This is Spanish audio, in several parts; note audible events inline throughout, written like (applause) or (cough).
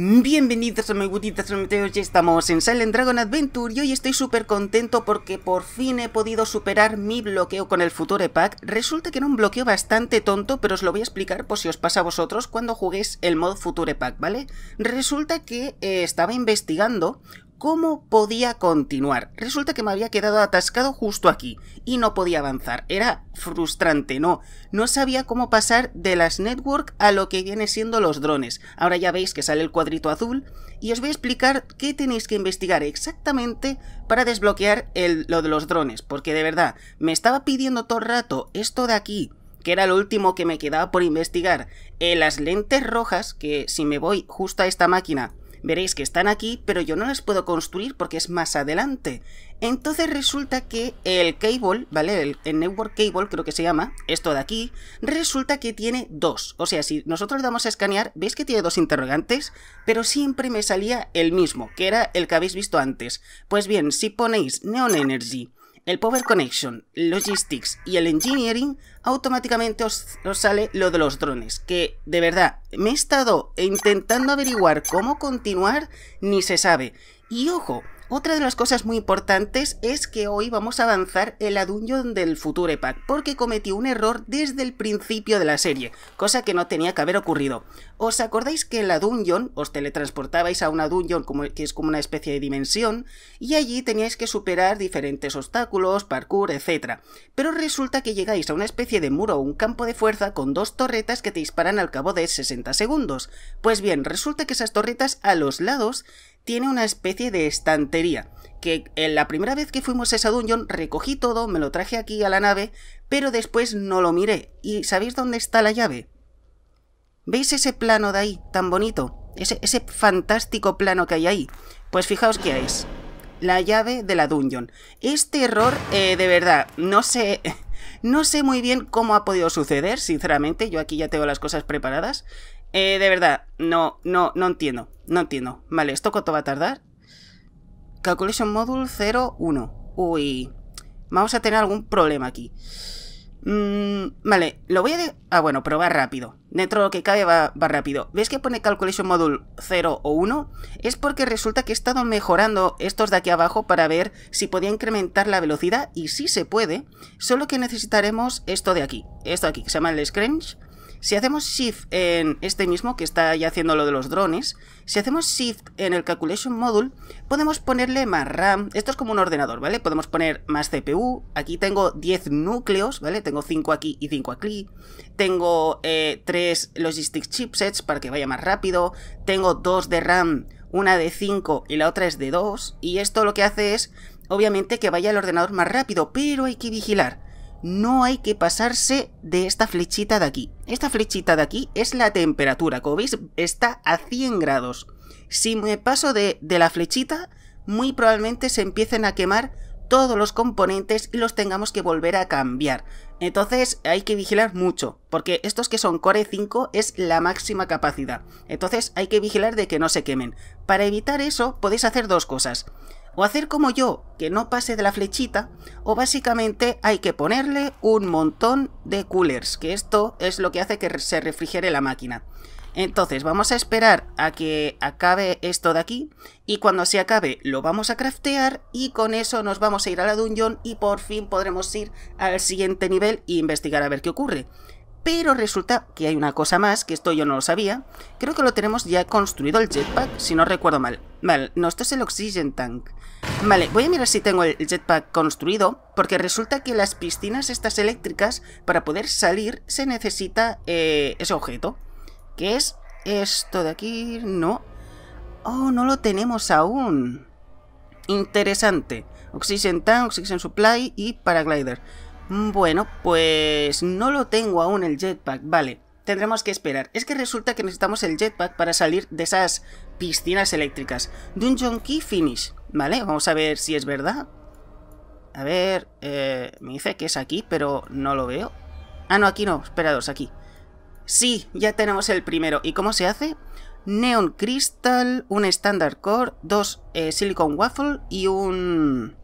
Bienvenidos a mi gutitas Hoy estamos en Silent Dragon Adventure y hoy estoy súper contento porque por fin he podido superar mi bloqueo con el Future Pack. Resulta que era un bloqueo bastante tonto, pero os lo voy a explicar por si os pasa a vosotros cuando juguéis el mod Future Pack, ¿vale? Resulta que eh, estaba investigando cómo podía continuar. Resulta que me había quedado atascado justo aquí y no podía avanzar. Era frustrante, no. No sabía cómo pasar de las network a lo que viene siendo los drones. Ahora ya veis que sale el cuadrito azul y os voy a explicar qué tenéis que investigar exactamente para desbloquear lo de los drones. Porque de verdad, me estaba pidiendo todo el rato esto de aquí que era lo último que me quedaba por investigar, eh, las lentes rojas, que si me voy justo a esta máquina, Veréis que están aquí, pero yo no las puedo construir porque es más adelante. Entonces resulta que el cable, ¿vale? El, network cable creo que se llama, esto de aquí, resulta que tiene dos. O sea, si nosotros damos a escanear, veis que tiene dos interrogantes, pero siempre me salía el mismo, que era el que habéis visto antes. Pues bien, si ponéis Neon Energy el Power Connection, Logistics y el Engineering, automáticamente os, sale lo de los drones. Que de verdad, me he estado intentando averiguar cómo continuar, ni se sabe. Y ojo, otra de las cosas muy importantes es que hoy vamos a avanzar en la dungeon del Future Pack, porque cometí un error desde el principio de la serie, cosa que no tenía que haber ocurrido. ¿Os acordáis que en la dungeon os teletransportabais a una dungeon que es como una especie de dimensión y allí teníais que superar diferentes obstáculos, parkour, etc. Pero resulta que llegáis a una especie de muro o un campo de fuerza con dos torretas que te disparan al cabo de 60 segundos. Pues bien, resulta que esas torretas a los lados tiene una especie de estantería. Que en eh, la primera vez que fuimos a esa dungeon recogí todo, me lo traje aquí a la nave, pero después no lo miré. ¿Y sabéis dónde está la llave? ¿Veis ese plano de ahí, tan bonito? Ese, fantástico plano que hay ahí. Pues fijaos qué es. La llave de la dungeon. Este error, eh, de verdad, no sé... (laughs) No sé muy bien cómo ha podido suceder, sinceramente, yo aquí ya tengo las cosas preparadas, eh, de verdad, no, no, no entiendo. No entiendo. Vale, ¿esto cuánto va a tardar? Calculation Module 1, Uy. Vamos a tener algún problema aquí. Mm, vale, lo voy a... ah, bueno, pero va rápido. Dentro de lo que cabe va, rápido. ¿Ves que pone Calculation Module 0 o 1? Es porque resulta que he estado mejorando estos de aquí abajo para ver si podía incrementar la velocidad. Y si se puede. Solo que necesitaremos esto de aquí. Esto aquí, que se llama el Scrunch. Si hacemos shift en este mismo, que está ya haciendo lo de los drones, si hacemos shift en el calculation module, podemos ponerle más RAM. Esto es como un ordenador, ¿vale? Podemos poner más CPU. Aquí tengo 10 núcleos, ¿vale? Tengo 5 aquí y 5 aquí. Tengo 3 eh, logistics chipsets para que vaya más rápido. Tengo 2 de RAM, una de 5 y la otra es de 2. Y esto lo que hace es, obviamente, que vaya el ordenador más rápido, pero hay que vigilar no hay que pasarse de esta flechita de aquí. Esta flechita de aquí es la temperatura, como veis está a 100 grados. Si me paso de, de la flechita, muy probablemente se empiecen a quemar todos los componentes y los tengamos que volver a cambiar. Entonces hay que vigilar mucho, porque estos que son Core 5 es la máxima capacidad. Entonces hay que vigilar de que no se quemen. Para evitar eso podéis hacer dos cosas o hacer como yo, que no pase de la flechita, o básicamente hay que ponerle un montón de coolers, que esto es lo que hace que se refrigere la máquina. Entonces vamos a esperar a que acabe esto de aquí y cuando se acabe lo vamos a craftear y con eso nos vamos a ir a la dungeon y por fin podremos ir al siguiente nivel e investigar a ver qué ocurre. Pero resulta que hay una cosa más, que esto yo no lo sabía. Creo que lo tenemos ya construido el jetpack, si no recuerdo mal. Vale, no, esto es el oxygen tank. Vale, voy a mirar si tengo el jetpack construido, porque resulta que las piscinas estas eléctricas, para poder salir, se necesita eh, ese objeto, que es esto de aquí, no. Oh, no lo tenemos aún. Interesante. Oxygen Tank, Oxygen Supply y Paraglider. Bueno, pues no lo tengo aún el jetpack, vale. Tendremos que esperar. Es que resulta que necesitamos el jetpack para salir de esas piscinas eléctricas. Dungeon Key Finish. Vale, vamos a ver si es verdad. A ver, eh, me dice que es aquí, pero no lo veo. Ah, no, aquí no, esperados, aquí. Sí, ya tenemos el primero. ¿Y cómo se hace? Neon Crystal, un Standard Core, dos eh, Silicon Waffle y un...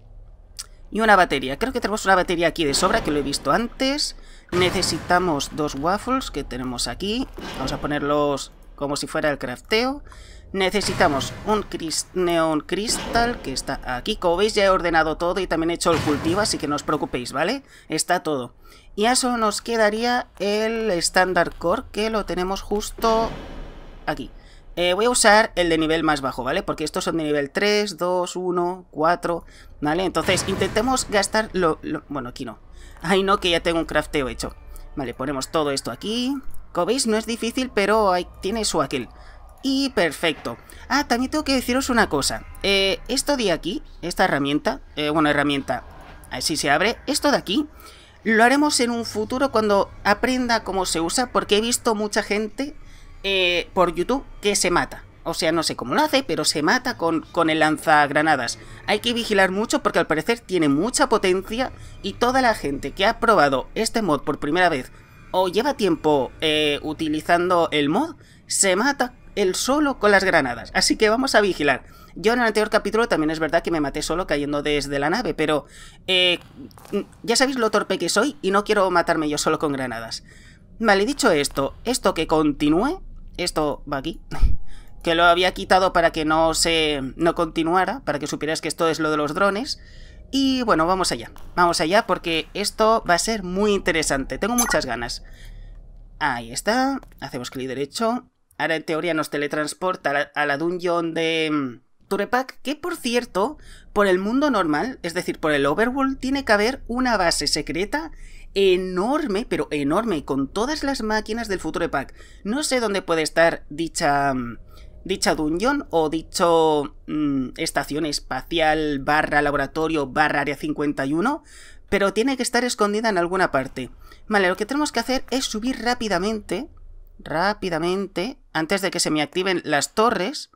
Y una batería. Creo que tenemos una batería aquí de sobra, que lo he visto antes. Necesitamos dos waffles que tenemos aquí. Vamos a ponerlos como si fuera el crafteo. Necesitamos un neon cristal que está aquí. Como veis ya he ordenado todo y también he hecho el cultivo, así que no os preocupéis, ¿vale? Está todo. Y a eso nos quedaría el standard core que lo tenemos justo aquí. Eh, voy a usar el de nivel más bajo, ¿vale? Porque estos son de nivel 3, 2, 1, 4, ¿vale? Entonces intentemos gastar lo... Bueno, aquí no. Ahí no, que ya tengo un crafteo hecho. Vale, ponemos todo esto aquí. Como veis, no es difícil, pero hay... tiene su aquel. Y perfecto. Ah, también tengo que deciros una cosa. Eh, esto de aquí, esta herramienta, eh, bueno, herramienta, así se abre. Esto de aquí lo haremos en un futuro cuando aprenda cómo se usa, porque he visto mucha gente eh, por YouTube que se mata. O sea, no sé cómo lo hace, pero se mata con, con el lanzagranadas. Hay que vigilar mucho porque al parecer tiene mucha potencia y toda la gente que ha probado este mod por primera vez o lleva tiempo utilizando el mod, se mata el solo con las granadas. Así que vamos a vigilar. Yo en el anterior capítulo también es verdad que me maté solo cayendo desde la nave, pero eh, ya sabéis lo torpe que soy y no quiero matarme yo solo con granadas. Vale, dicho esto, esto que continúe, esto va aquí, (laughs) que lo había quitado para que no se no continuara, para que supieras que esto es lo de los drones. Y bueno, vamos allá, vamos allá porque esto va a ser muy interesante, tengo muchas ganas. Ahí está, hacemos clic derecho, Ahora en teoría nos teletransporta a la, dungeon de mm, Turepak, que por cierto, por el mundo normal, es decir, por el overworld, tiene que haber una base secreta enorme, pero enorme, con todas las máquinas del futuro pack. No sé dónde puede estar dicha, mm, dicha dungeon o dicho mm, estación espacial barra laboratorio barra área 51, pero tiene que estar escondida en alguna parte. Vale, lo que tenemos que hacer es subir rápidamente rápidamente, antes de que se me activen las torres.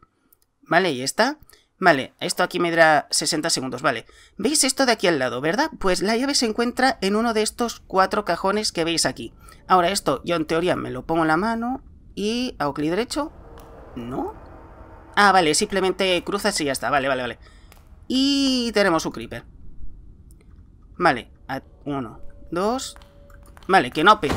Vale, y está. Vale, esto aquí me dará 60 segundos, vale. ¿Veis esto de aquí al lado, verdad? Pues la llave se encuentra en uno de estos cuatro cajones que veis aquí. Ahora esto, yo en teoría me lo pongo en la mano y hago clic derecho. ¿No? Ah, vale, simplemente cruzas y ya está, vale, vale, vale. Y tenemos un creeper. Vale, uno, dos... Vale, que no pete.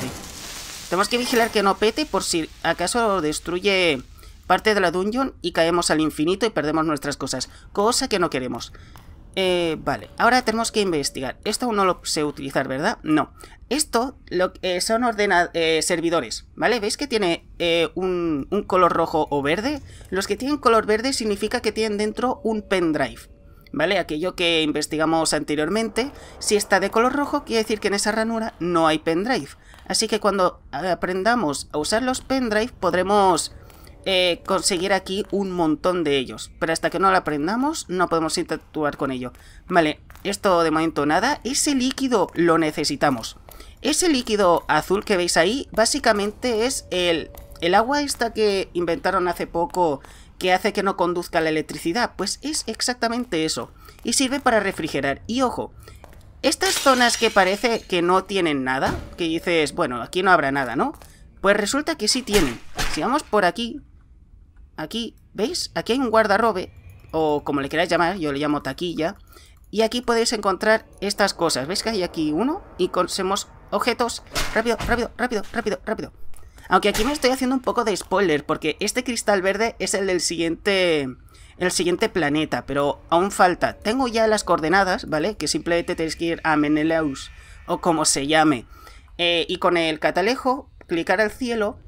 Tenemos que vigilar que no pete por si acaso destruye parte de la dungeon y caemos al infinito y perdemos nuestras cosas. Cosa que no queremos. Eh, vale, ahora tenemos que investigar. Esto aún no lo sé utilizar, ¿verdad? No. Esto lo, eh, son ordena, eh, servidores, ¿vale? ¿Veis que tiene eh, un, un color rojo o verde? Los que tienen color verde significa que tienen dentro un pendrive. ¿vale? Aquello que investigamos anteriormente. Si está de color rojo, quiere decir que en esa ranura no hay pendrive. Así que cuando eh, aprendamos a usar los pendrive podremos eh, conseguir aquí un montón de ellos. Pero hasta que no lo aprendamos no podemos interactuar con ello. Vale, esto de momento nada. Ese líquido lo necesitamos. Ese líquido azul que veis ahí básicamente es el, el agua esta que inventaron hace poco que hace que no conduzca la electricidad. Pues es exactamente eso. Y sirve para refrigerar. Y ojo, estas zonas que parece que no tienen nada, que dices, bueno, aquí no habrá nada, ¿no? Pues resulta que sí tienen. Si vamos por aquí, aquí, ¿veis? Aquí hay un guardarrobe, o como le queráis llamar, yo le llamo taquilla. Y aquí podéis encontrar estas cosas. ¿Veis que hay aquí uno? Y conseguimos objetos. Rápido, rápido, rápido, rápido, rápido. Aunque aquí me estoy haciendo un poco de spoiler, porque este cristal verde es el del siguiente el siguiente planeta, pero aún falta. Tengo ya las coordenadas, ¿vale? Que simplemente tenéis que ir a Menelaus, o como se llame. Eh, y con el catalejo, clicar al cielo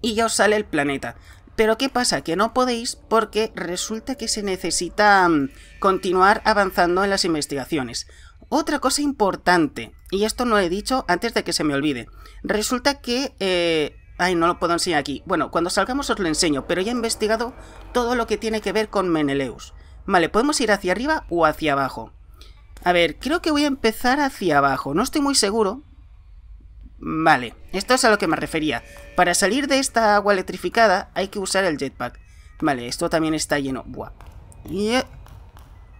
y ya os sale el planeta. Pero ¿qué pasa? Que no podéis porque resulta que se necesita mm, continuar avanzando en las investigaciones. Otra cosa importante, y esto no lo he dicho antes de que se me olvide, resulta que eh, Ay, no lo puedo enseñar aquí. Bueno, cuando salgamos os lo enseño, pero ya he investigado todo lo que tiene que ver con Meneleus. Vale, podemos ir hacia arriba o hacia abajo. A ver, creo que voy a empezar hacia abajo. No estoy muy seguro. Vale, esto es a lo que me refería. Para salir de esta agua electrificada hay que usar el jetpack. Vale, esto también está lleno. Buah. Eh,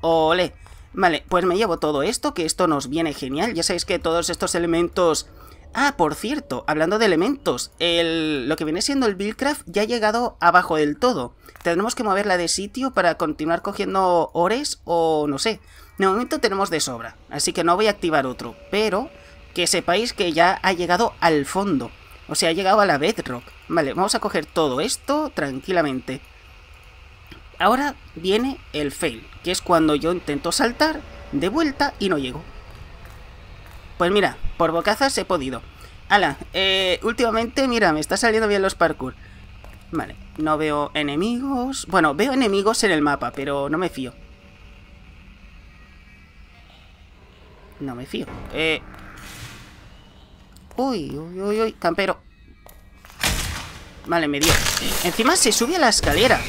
ole. Vale, pues me llevo todo esto, que esto nos viene genial. Ya sabéis que todos estos elementos Ah, por cierto, hablando de elementos, el, lo que viene siendo el Buildcraft ya ha llegado abajo del todo. Tendremos que moverla de sitio para continuar cogiendo ores o no sé. De momento tenemos de sobra, así que no voy a activar otro. Pero que sepáis que ya ha llegado al fondo. O sea, ha llegado a la bedrock. Vale, vamos a coger todo esto tranquilamente. Ahora viene el fail, que es cuando yo intento saltar de vuelta y no llego. Pues mira, por bocazas he podido. ¡Hala! Eh, últimamente, mira, me está saliendo bien los parkour. Vale, no veo enemigos. Bueno, veo enemigos en el mapa, pero no me fío. No me fío. Eh. Uy, uy, uy, uy, campero. Vale, me dio. Encima se sube a la escalera.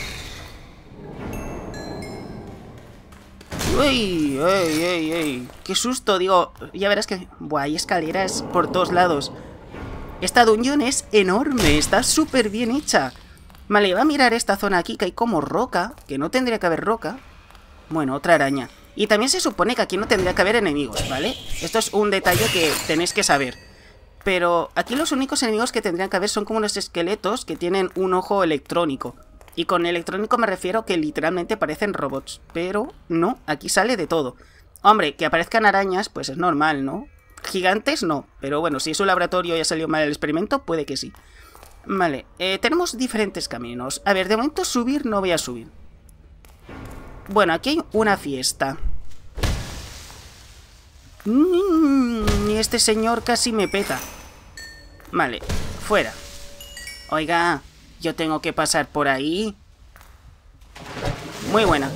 ¡Ey! ey, ey! ¡Qué susto! Digo, ya verás que... Buah, hay escaleras por todos lados. Esta dungeon es enorme, está súper bien hecha. Vale, va a mirar esta zona aquí que hay como roca, que no tendría que haber roca. Bueno, otra araña. Y también se supone que aquí no tendría que haber enemigos, ¿vale? Esto es un detalle que tenéis que saber. Pero aquí los únicos enemigos que tendrían que haber son como unos esqueletos que tienen un ojo electrónico. Y con electrónico me refiero que literalmente parecen robots, pero no, aquí sale de todo. Hombre, que aparezcan arañas, pues es normal, ¿no? Gigantes no, pero bueno, si es un laboratorio y ha salido mal el experimento, puede que sí. Vale, eh, tenemos diferentes caminos. A ver, de momento subir no voy a subir. Bueno, aquí hay una fiesta. Mm, y este señor casi me peta. Vale, fuera. Oiga, yo tengo que pasar por ahí. Muy buena.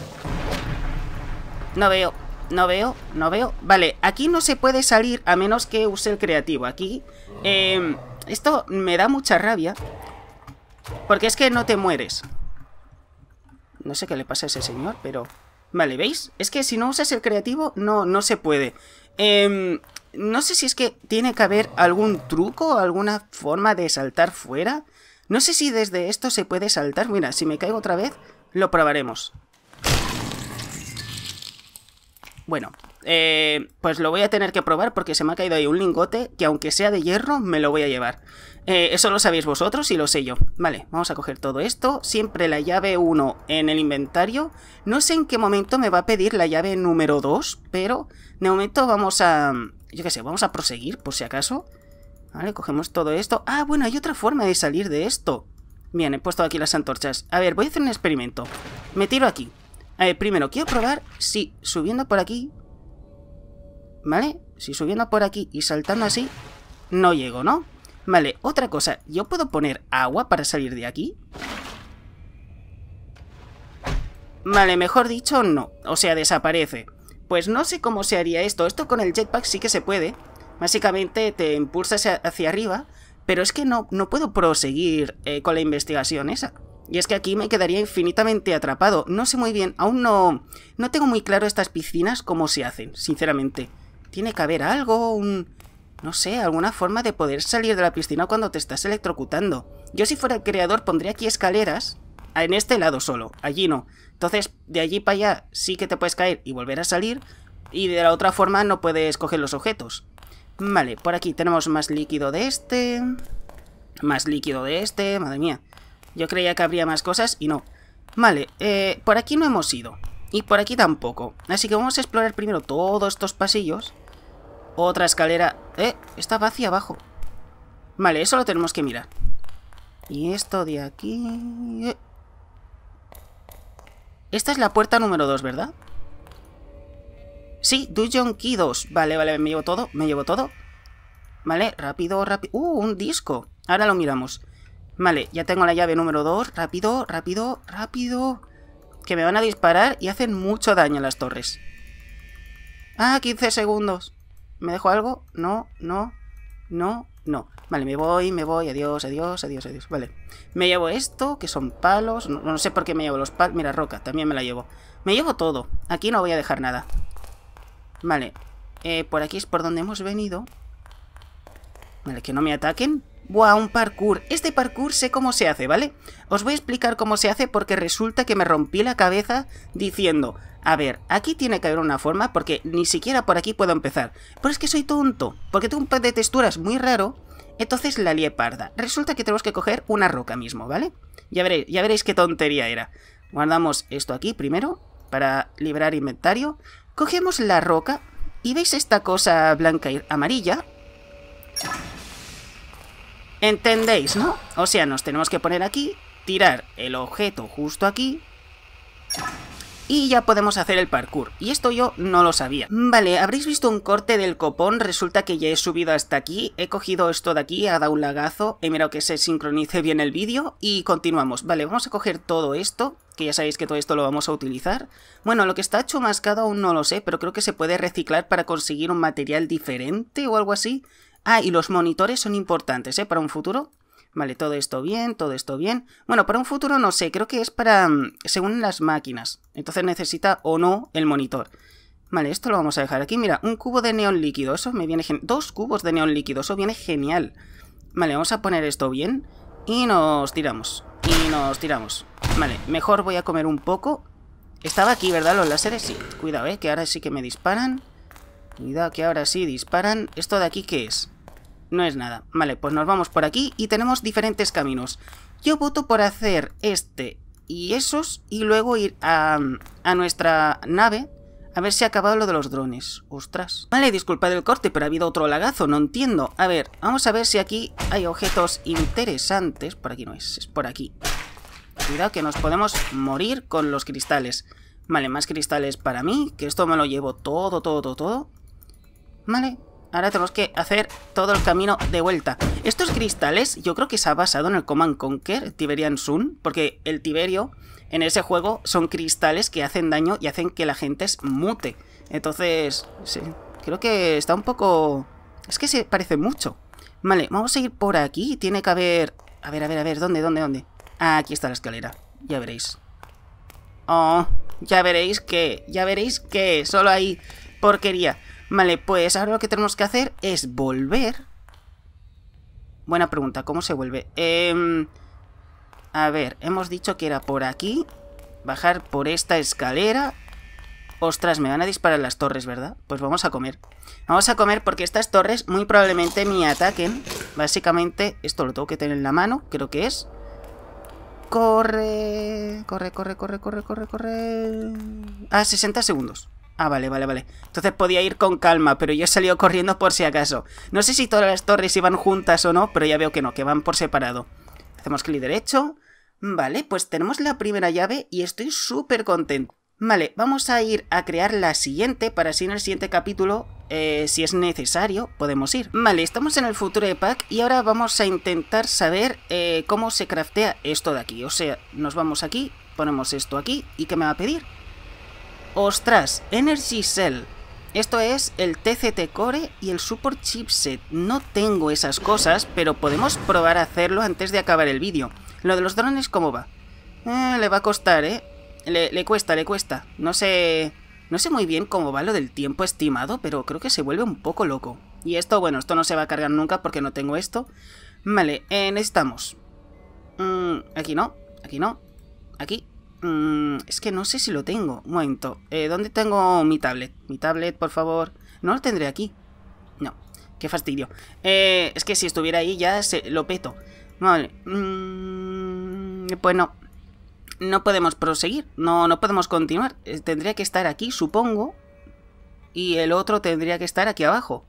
No veo, no veo, no veo. Vale, aquí no se puede salir a menos que use el creativo. Aquí... Em, esto me da mucha rabia. Porque es que no te mueres. No sé qué le pasa a ese señor, pero... Vale, ¿veis? Es que si no usas el creativo, no, no se puede. Em, no sé si es que tiene que haber algún truco, alguna forma de saltar fuera. No sé si desde esto se puede saltar. Mira, si me caigo otra vez, lo probaremos. Bueno, eh, pues lo voy a tener que probar porque se me ha caído ahí un lingote que aunque sea de hierro, me lo voy a llevar. Eh, eso lo sabéis vosotros y lo sé yo. Vale, vamos a coger todo esto. Siempre la llave 1 en el inventario. No sé en qué momento me va a pedir la llave número 2, pero de momento vamos a... Yo qué sé, vamos a proseguir por si acaso. Vale, cogemos todo esto. Ah, bueno, hay otra forma de salir de esto. Bien, he puesto aquí las antorchas. A ver, voy a hacer un experimento. Me tiro aquí. A ver, primero, quiero probar si subiendo por aquí... ¿Vale? Si subiendo por aquí y saltando así, no llego, ¿no? Vale, otra cosa. ¿Yo puedo poner agua para salir de aquí? Vale, mejor dicho, no. O sea, desaparece. Pues no sé cómo se haría esto. Esto con el jetpack sí que se puede. Básicamente te impulsa hacia arriba, pero es que no, no puedo proseguir eh, con la investigación esa. Y es que aquí me quedaría infinitamente atrapado. No sé muy bien, aún no, no tengo muy claro estas piscinas cómo se hacen, sinceramente. Tiene que haber algo, un... No sé, alguna forma de poder salir de la piscina cuando te estás electrocutando. Yo si fuera el creador pondría aquí escaleras en este lado solo, allí no. Entonces, de allí para allá sí que te puedes caer y volver a salir, y de la otra forma no puedes coger los objetos. Vale, por aquí tenemos más líquido de este. Más líquido de este. Madre mía. Yo creía que habría más cosas y no. Vale, eh, por aquí no hemos ido. Y por aquí tampoco. Así que vamos a explorar primero todos estos pasillos. Otra escalera. Eh, está vacía abajo. Vale, eso lo tenemos que mirar. Y esto de aquí... Eh. Esta es la puerta número 2, ¿verdad? Sí, Dungeon Key 2. Vale, vale, me llevo todo, me llevo todo. Vale, rápido, rápido. Uh, un disco. Ahora lo miramos. Vale, ya tengo la llave número 2. Rápido, rápido, rápido. Que me van a disparar y hacen mucho daño las torres. Ah, 15 segundos. ¿Me dejo algo? No, no, no, no. Vale, me voy, me voy. Adiós, adiós, adiós, adiós. Vale. Me llevo esto, que son palos. No, no sé por qué me llevo los palos. Mira, roca, también me la llevo. Me llevo todo. Aquí no voy a dejar nada. Vale, eh, por aquí es por donde hemos venido. Vale, que no me ataquen. Buah, un parkour. Este parkour sé cómo se hace, ¿vale? Os voy a explicar cómo se hace porque resulta que me rompí la cabeza diciendo... A ver, aquí tiene que haber una forma porque ni siquiera por aquí puedo empezar. Pero es que soy tonto, porque tengo un par de texturas muy raro. Entonces la lié parda. Resulta que tenemos que coger una roca mismo, ¿vale? Ya veréis, ya veréis qué tontería era. Guardamos esto aquí primero para librar inventario. Cogemos la roca y veis esta cosa blanca y amarilla. ¿Entendéis, no? O sea, nos tenemos que poner aquí, tirar el objeto justo aquí y ya podemos hacer el parkour. Y esto yo no lo sabía. Vale, habréis visto un corte del copón, resulta que ya he subido hasta aquí, he cogido esto de aquí, ha dado un lagazo, he mirado que se sincronice bien el vídeo y continuamos. Vale, vamos a coger todo esto, que ya sabéis que todo esto lo vamos a utilizar. Bueno, lo que está hecho chumascado aún no lo sé, pero creo que se puede reciclar para conseguir un material diferente o algo así. Ah, y los monitores son importantes, ¿eh? Para un futuro. Vale, todo esto bien, todo esto bien. Bueno, para un futuro no sé, creo que es para... Mm, según las máquinas. Entonces necesita o no el monitor. Vale, esto lo vamos a dejar aquí. Mira, un cubo de neón líquido, eso me viene... Dos cubos de neón líquido, eso viene genial. Vale, vamos a poner esto bien y nos tiramos nos tiramos. Vale, mejor voy a comer un poco. Estaba aquí, ¿verdad? Los láseres, sí. Cuidado, eh, que ahora sí que me disparan. Cuidado, que ahora sí disparan. ¿Esto de aquí qué es? No es nada. Vale, pues nos vamos por aquí y tenemos diferentes caminos. Yo voto por hacer este y esos y luego ir a, a nuestra nave a ver si ha acabado lo de los drones. Ostras. Vale, disculpad el corte, pero ha habido otro lagazo, no entiendo. A ver, vamos a ver si aquí hay objetos interesantes. Por aquí no es, es por aquí. Cuidado que nos podemos morir con los cristales. Vale, más cristales para mí, que esto me lo llevo todo, todo, todo, Vale, ahora tenemos que hacer todo el camino de vuelta. Estos cristales yo creo que se ha basado en el Command Conquer, Tiberian Sun, porque el Tiberio en ese juego son cristales que hacen daño y hacen que la gente es mute. Entonces, sí, creo que está un poco... Es que se parece mucho. Vale, vamos a ir por aquí, tiene que haber... A ver, a ver, a ver, ¿dónde, dónde, dónde? Aquí está la escalera. Ya veréis. Oh, ya veréis que... Ya veréis que... Solo hay porquería. Vale, pues ahora lo que tenemos que hacer es volver. Buena pregunta, ¿cómo se vuelve? Em, a ver, hemos dicho que era por aquí. Bajar por esta escalera. Ostras, me van a disparar las torres, ¿verdad? Pues vamos a comer. Vamos a comer porque estas torres muy probablemente me ataquen. Básicamente, esto lo tengo que tener en la mano, creo que es. Corre, corre, corre, corre, corre, corre, corre. Ah, 60 segundos. Ah, vale, vale, vale. Entonces podía ir con calma, pero yo he salido corriendo por si acaso. No sé si todas las torres iban juntas o no, pero ya veo que no, que van por separado. Hacemos clic derecho. Vale, pues tenemos la primera llave y estoy súper contento. Vale, vamos a ir a crear la siguiente para así en el siguiente capítulo, eh, si es necesario, podemos ir. Vale, estamos en el futuro de pack y ahora vamos a intentar saber eh, cómo se craftea esto de aquí. O sea, nos vamos aquí, ponemos esto aquí y ¿qué me va a pedir? ¡Ostras! Energy Cell. Esto es el TCT Core y el Support Chipset. No tengo esas cosas, pero podemos probar a hacerlo antes de acabar el vídeo. Lo de los drones, ¿cómo va? Eh, le va a costar, ¿eh? le, cuesta, le cuesta. No sé... No sé muy bien cómo va lo del tiempo estimado, pero creo que se vuelve un poco loco. Y esto, bueno, esto no se va a cargar nunca porque no tengo esto. Vale, eh, necesitamos... Mm, aquí no, aquí no, aquí. Mm, es que no sé si lo tengo. Un momento. Eh, ¿Dónde tengo mi tablet? Mi tablet, por favor. No lo tendré aquí. No, qué fastidio. Eh, es que si estuviera ahí ya se lo peto. Vale. Mm, pues no, no podemos proseguir, no, no podemos continuar. Eh, tendría que estar aquí, supongo, y el otro tendría que estar aquí abajo.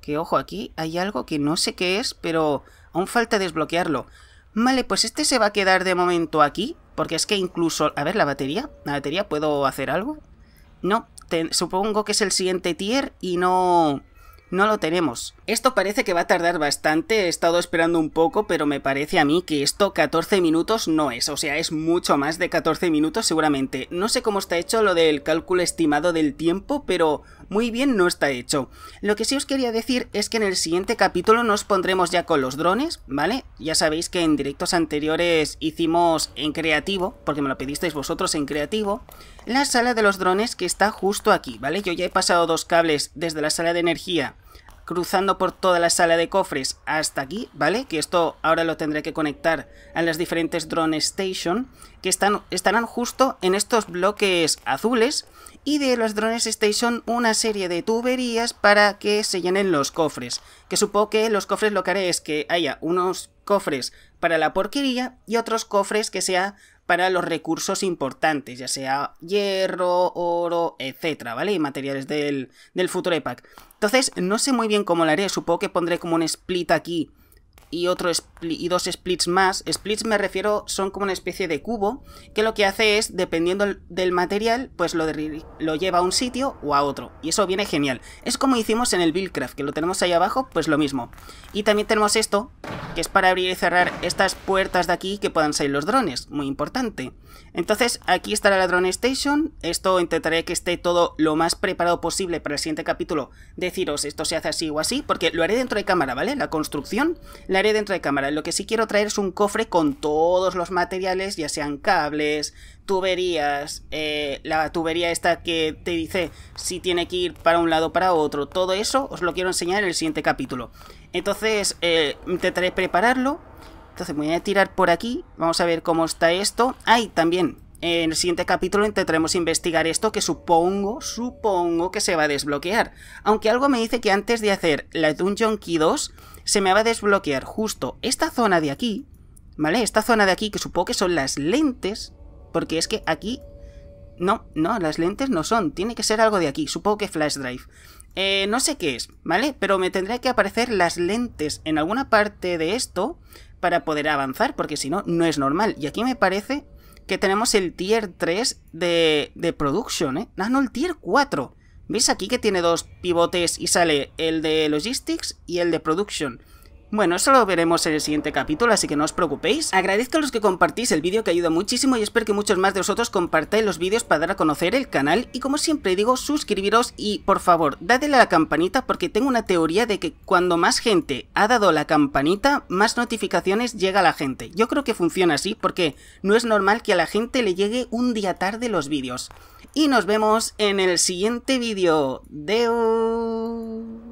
Que ojo, aquí hay algo que no sé qué es, pero aún falta desbloquearlo. Vale, pues este se va a quedar de momento aquí, porque es que incluso... A ver, la batería, la batería, ¿puedo hacer algo? No, supongo que es el siguiente tier y no no lo tenemos. Esto parece que va a tardar bastante, he estado esperando un poco, pero me parece a mí que esto 14 minutos no es, o sea, es mucho más de 14 minutos seguramente. No sé cómo está hecho lo del cálculo estimado del tiempo, pero muy bien no está hecho. Lo que sí os quería decir es que en el siguiente capítulo nos pondremos ya con los drones, ¿vale? Ya sabéis que en directos anteriores hicimos en creativo, porque me lo pedisteis vosotros en creativo, la sala de los drones que está justo aquí, ¿vale? Yo ya he pasado dos cables desde la sala de energía cruzando por toda la sala de cofres hasta aquí, ¿vale? Que esto ahora lo tendré que conectar a las diferentes drone station, que están, estarán justo en estos bloques azules, y de los drones station una serie de tuberías para que se llenen los cofres. Que supongo que los cofres lo que haré es que haya unos cofres para la porquería y otros cofres que sea para los recursos importantes, ya sea hierro, oro, etcétera, ¿vale? Y materiales del, Futuro futuro Entonces, no sé muy bien cómo lo haré, supongo que pondré como un split aquí y, otro y dos splits más. Splits me refiero son como una especie de cubo que lo que hace es, dependiendo del material, pues lo, lo lleva a un sitio o a otro. Y eso viene genial. Es como hicimos en el Buildcraft, que lo tenemos ahí abajo, pues lo mismo. Y también tenemos esto, que es para abrir y cerrar estas puertas de aquí que puedan salir los drones. Muy importante. Entonces, aquí estará la Drone Station. Esto intentaré que esté todo lo más preparado posible para el siguiente capítulo. Deciros esto se hace así o así, porque lo haré dentro de cámara, ¿vale? La construcción la haré dentro de cámara. Lo que sí quiero traer es un cofre con todos los materiales, ya sean cables, tuberías, eh, la tubería esta que te dice si tiene que ir para un lado para otro. Todo eso os lo quiero enseñar en el siguiente capítulo. Entonces, eh, intentaré prepararlo. Entonces voy a tirar por aquí. Vamos a ver cómo está esto. Ahí también en el siguiente capítulo intentaremos investigar esto que supongo, supongo que se va a desbloquear. Aunque algo me dice que antes de hacer la Dungeon Key 2 se me va a desbloquear justo esta zona de aquí, ¿vale? Esta zona de aquí, que supongo que son las lentes, porque es que aquí... No, no, las lentes no son, tiene que ser algo de aquí, supongo que flash drive. Eh, no sé qué es, ¿vale? Pero me tendría que aparecer las lentes en alguna parte de esto para poder avanzar, porque si no, no es normal. Y aquí me parece que tenemos el tier 3 de, de production, ¿eh? Ah, no, el tier 4. ¿Veis aquí que tiene dos pivotes y sale el de Logistics y el de Production? Bueno, eso lo veremos en el siguiente capítulo, así que no os preocupéis. Agradezco a los que compartís el vídeo, que ayuda muchísimo y espero que muchos más de vosotros compartáis los vídeos para dar a conocer el canal. Y como siempre digo, suscribiros y por favor, dadle a la campanita porque tengo una teoría de que cuando más gente ha dado la campanita, más notificaciones llega a la gente. Yo creo que funciona así porque no es normal que a la gente le llegue un día tarde los vídeos y nos vemos en el siguiente vídeo. ¡Deo!